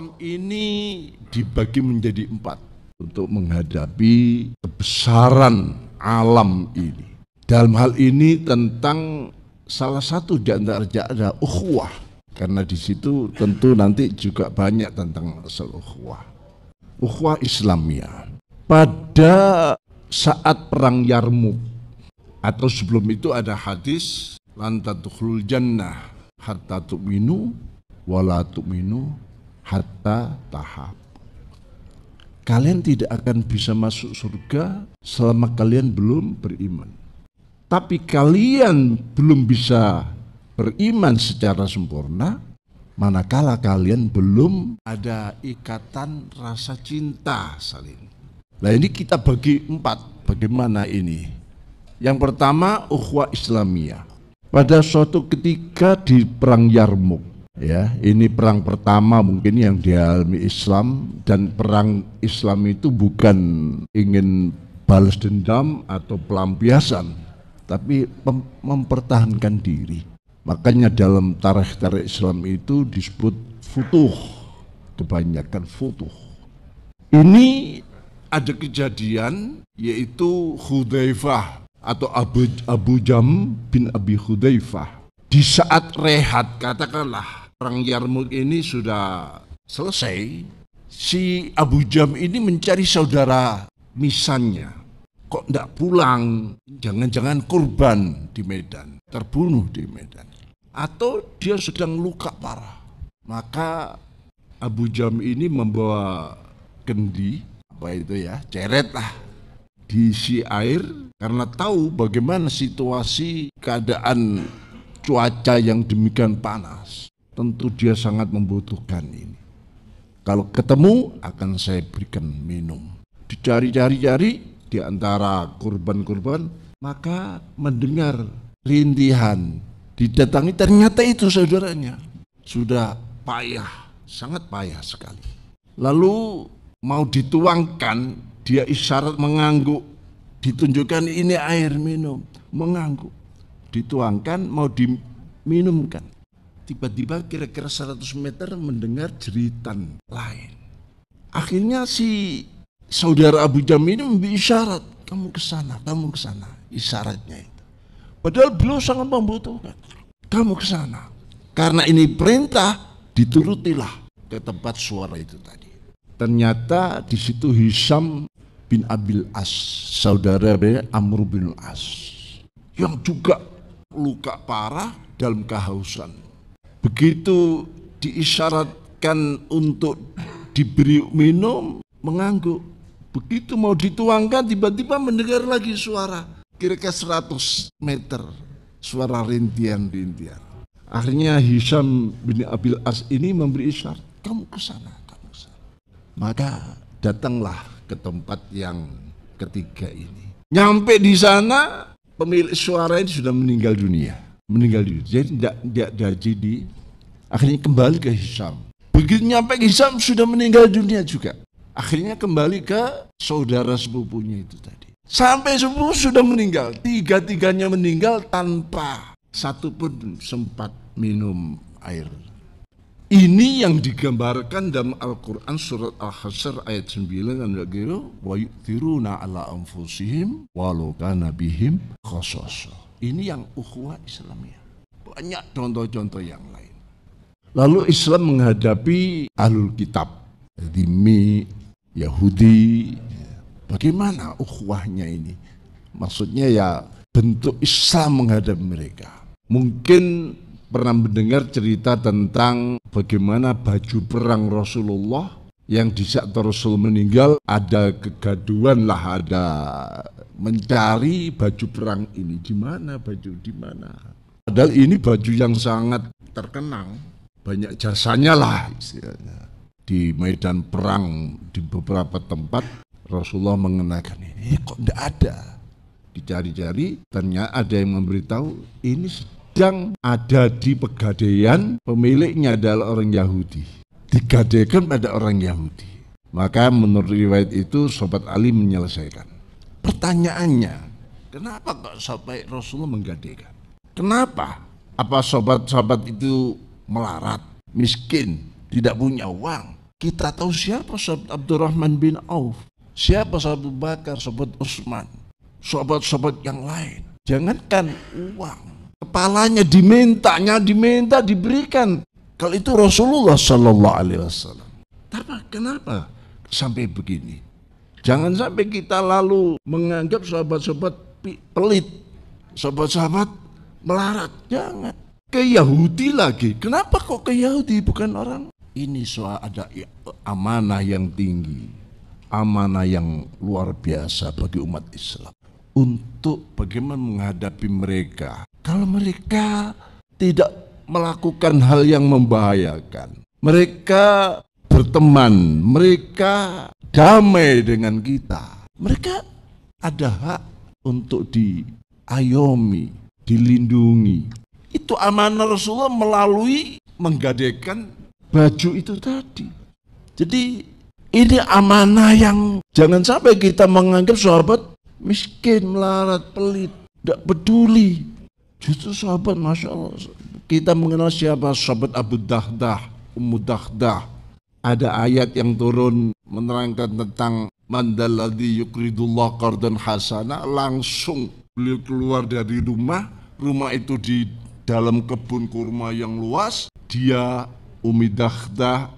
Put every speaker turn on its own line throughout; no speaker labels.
Islam ini dibagi menjadi empat untuk menghadapi kebesaran alam ini. Dalam hal ini tentang salah satu di antara ada ukhuwah karena di situ tentu nanti juga banyak tentang asal ukhuwah. Ukhuwah Islamia. Pada saat perang Yarmuk atau sebelum itu ada hadis lan jannah hatta tu'minu wala tu'minu hatta tahap. Kalian tidak akan bisa masuk surga selama kalian belum beriman. Tapi kalian belum bisa beriman secara sempurna manakala kalian belum ada ikatan rasa cinta saling. Nah ini kita bagi empat, bagaimana ini? Yang pertama, ukhwa Islamiyah. Pada suatu ketika di Perang Yarmuk, ya ini perang pertama mungkin yang dialami Islam dan perang Islam itu bukan ingin balas dendam atau pelampiasan tapi mempertahankan diri makanya dalam tarikh-tarikh Islam itu disebut futuh kebanyakan futuh ini ada kejadian yaitu Hudzaifah atau Abu, Abu Jam bin Abi Hudzaifah di saat rehat katakanlah perang Yarmouk ini sudah selesai, si Abu Jam ini mencari saudara misannya. Kok tidak pulang? Jangan-jangan korban di Medan, terbunuh di Medan. Atau dia sedang luka parah. Maka Abu Jam ini membawa kendi, apa itu ya, ceret lah, diisi air karena tahu bagaimana situasi keadaan cuaca yang demikian panas tentu dia sangat membutuhkan ini. Kalau ketemu akan saya berikan minum. Dicari-cari-cari di antara kurban-kurban, maka mendengar rintihan, didatangi ternyata itu saudaranya. Sudah payah, sangat payah sekali. Lalu mau dituangkan, dia isyarat mengangguk. Ditunjukkan ini air minum, mengangguk. Dituangkan mau diminumkan Tiba-tiba kira-kira 100 meter mendengar jeritan lain. Akhirnya si saudara Abu Jam ini memberi isyarat, kamu ke sana, kamu ke sana. Isyaratnya itu. Padahal beliau sangat membutuhkan. Kamu ke sana. Karena ini perintah, diturutilah ke tempat suara itu tadi. Ternyata di situ Hisam bin Abil As, saudara dari Amr bin As, yang juga luka parah dalam kehausan begitu diisyaratkan untuk diberi minum mengangguk begitu mau dituangkan tiba-tiba mendengar lagi suara kira-kira 100 meter suara rintian-rintian akhirnya Hisham bin Abil As ini memberi isyarat kamu ke sana kamu ke sana maka datanglah ke tempat yang ketiga ini nyampe di sana pemilik suara ini sudah meninggal dunia meninggal dunia. Jadi tidak tidak jadi akhirnya kembali ke Hisam. Begitu nyampe ke Hisam sudah meninggal dunia juga. Akhirnya kembali ke saudara sepupunya itu tadi. Sampai sepupu sudah meninggal. Tiga-tiganya meninggal tanpa satu pun sempat minum air. Ini yang digambarkan dalam Al-Quran surat Al-Hasr ayat 9 dan begitu. Wa yu'thiruna ala anfusihim walau kana bihim khasasah ini yang ukhuwah Islamnya. Banyak contoh-contoh yang lain. Lalu Islam menghadapi alul kitab, Dimi, Yahudi. Bagaimana ukhuwahnya ini? Maksudnya ya bentuk Islam menghadapi mereka. Mungkin pernah mendengar cerita tentang bagaimana baju perang Rasulullah yang di saat Rasul meninggal ada kegaduan lah, ada mencari baju perang ini di mana baju di mana padahal ini baju yang sangat terkenang banyak jasanya lah istilahnya di medan perang di beberapa tempat Rasulullah mengenakan ini eh, kok tidak ada dicari-cari ternyata ada yang memberitahu ini sedang ada di pegadaian pemiliknya adalah orang Yahudi digadaikan pada orang Yahudi maka menurut riwayat itu sobat Ali menyelesaikan Pertanyaannya, kenapa kok sampai Rasulullah menggadekan? Kenapa? Apa sobat-sobat itu melarat, miskin, tidak punya uang? Kita tahu siapa sahabat Abdurrahman bin Auf, siapa sahabat Bakar, sahabat Utsman, sobat sahabat yang lain. Jangankan uang, kepalanya dimintanya, diminta, diberikan. Kalau itu Rasulullah Shallallahu Alaihi Wasallam. Tapi kenapa sampai begini? Jangan sampai kita lalu menganggap sahabat-sahabat pelit, sahabat-sahabat melarat. Jangan. Ke Yahudi lagi. Kenapa kok ke Yahudi bukan orang? Ini soal ada amanah yang tinggi, amanah yang luar biasa bagi umat Islam. Untuk bagaimana menghadapi mereka. Kalau mereka tidak melakukan hal yang membahayakan. Mereka berteman, mereka damai dengan kita. Mereka ada hak untuk diayomi, dilindungi. Itu amanah Rasulullah melalui menggadaikan baju itu tadi. Jadi ini amanah yang jangan sampai kita menganggap sahabat miskin, melarat, pelit, tidak peduli. Justru sahabat, Masya Allah, kita mengenal siapa sahabat Abu Dahdah, Ummu Dahdah. Ada ayat yang turun menerangkan tentang mandaladi yukridullah qardan hasana langsung beliau keluar dari rumah rumah itu di dalam kebun kurma yang luas dia Umi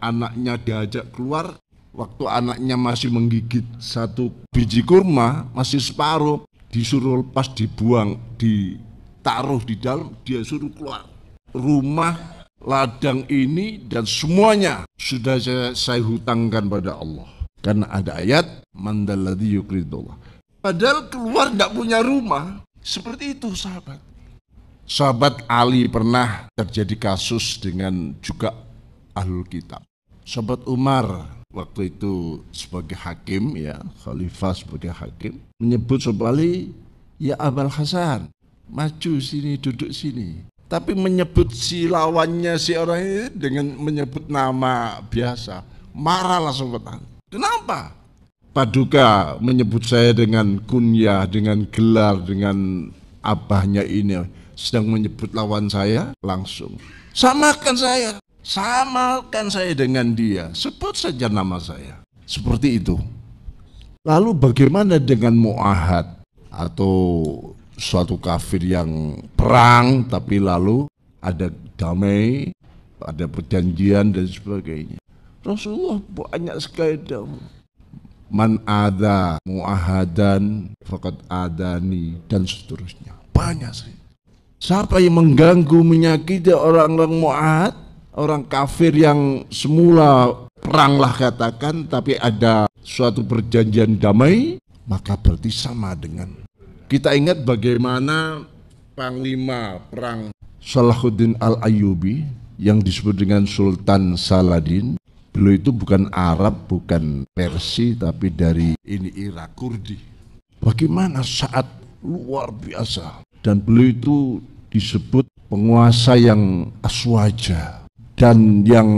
anaknya diajak keluar waktu anaknya masih menggigit satu biji kurma masih separuh disuruh lepas dibuang ditaruh di dalam dia suruh keluar rumah ladang ini dan semuanya sudah saya, saya hutangkan pada Allah. Karena ada ayat mandaladi yukridullah. Padahal keluar tidak punya rumah. Seperti itu sahabat. Sahabat Ali pernah terjadi kasus dengan juga ahlul kitab. Sahabat Umar waktu itu sebagai hakim ya, khalifah sebagai hakim menyebut sahabat Ali, ya abal Hasan, maju sini duduk sini tapi menyebut si lawannya si orang ini dengan menyebut nama biasa marahlah langsung kenapa paduka menyebut saya dengan kunyah dengan gelar dengan abahnya ini sedang menyebut lawan saya langsung samakan saya samakan saya dengan dia sebut saja nama saya seperti itu lalu bagaimana dengan muahad atau suatu kafir yang perang tapi lalu ada damai, ada perjanjian dan sebagainya. Rasulullah banyak sekali damu. Man ada muahadan fakat adani dan seterusnya. Banyak sih. Siapa yang mengganggu menyakiti orang-orang muahad, orang kafir yang semula peranglah katakan tapi ada suatu perjanjian damai, maka berarti sama dengan kita ingat bagaimana Panglima Perang Salahuddin Al-Ayyubi yang disebut dengan Sultan Saladin Beliau itu bukan Arab, bukan Persi, tapi dari ini Irak, Kurdi. Bagaimana saat luar biasa. Dan beliau itu disebut penguasa yang aswaja dan yang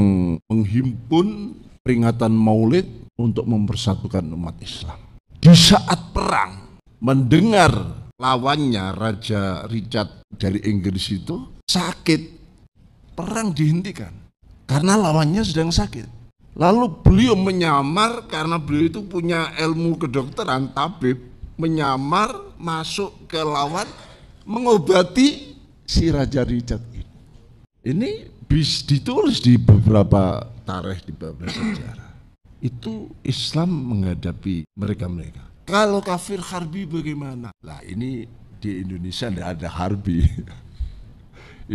menghimpun peringatan maulid untuk mempersatukan umat Islam. Di saat perang, mendengar lawannya Raja Richard dari Inggris itu sakit, perang dihentikan karena lawannya sedang sakit. Lalu beliau menyamar karena beliau itu punya ilmu kedokteran tabib, menyamar masuk ke lawan mengobati si Raja Richard ini. Ini bis ditulis di beberapa tarikh di beberapa sejarah. Itu Islam menghadapi mereka-mereka. Kalau kafir harbi bagaimana? Lah ini di Indonesia tidak ada harbi.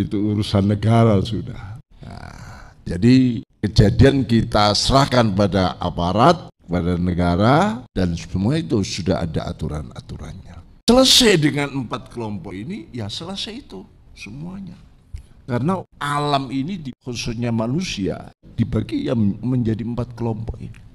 Itu urusan negara sudah. Nah, jadi kejadian kita serahkan pada aparat, pada negara, dan semua itu sudah ada aturan-aturannya. Selesai dengan empat kelompok ini, ya selesai itu semuanya. Karena alam ini, khususnya manusia, dibagi yang menjadi empat kelompok ini.